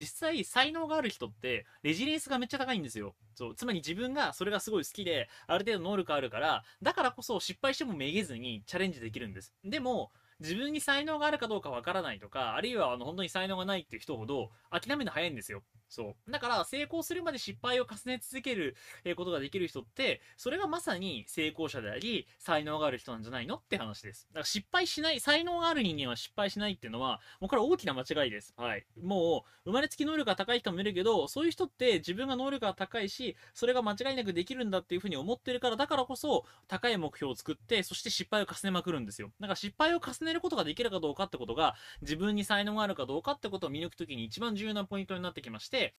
実際才能がある人ってレジリエンスがめっちゃ高いんですよそうつまり自分がそれがすごい好きである程度能力あるからだからこそ失敗してもめげずにチャレンジできるんですでも自分に才能があるかどうかわからないとかあるいはあの本当に才能がないっていう人ほど諦めの早いんですよそう。だから、成功するまで失敗を重ね続けることができる人って、それがまさに成功者であり、才能がある人なんじゃないのって話です。だから失敗しない、才能がある人間は失敗しないっていうのは、もうこれ大きな間違いです。はい。もう、生まれつき能力が高い人もいるけど、そういう人って自分が能力が高いし、それが間違いなくできるんだっていうふうに思ってるから、だからこそ、高い目標を作って、そして失敗を重ねまくるんですよ。だから失敗を重ねることができるかどうかってことが、自分に才能があるかどうかってことを見抜くときに一番重要なポイントになってきまして、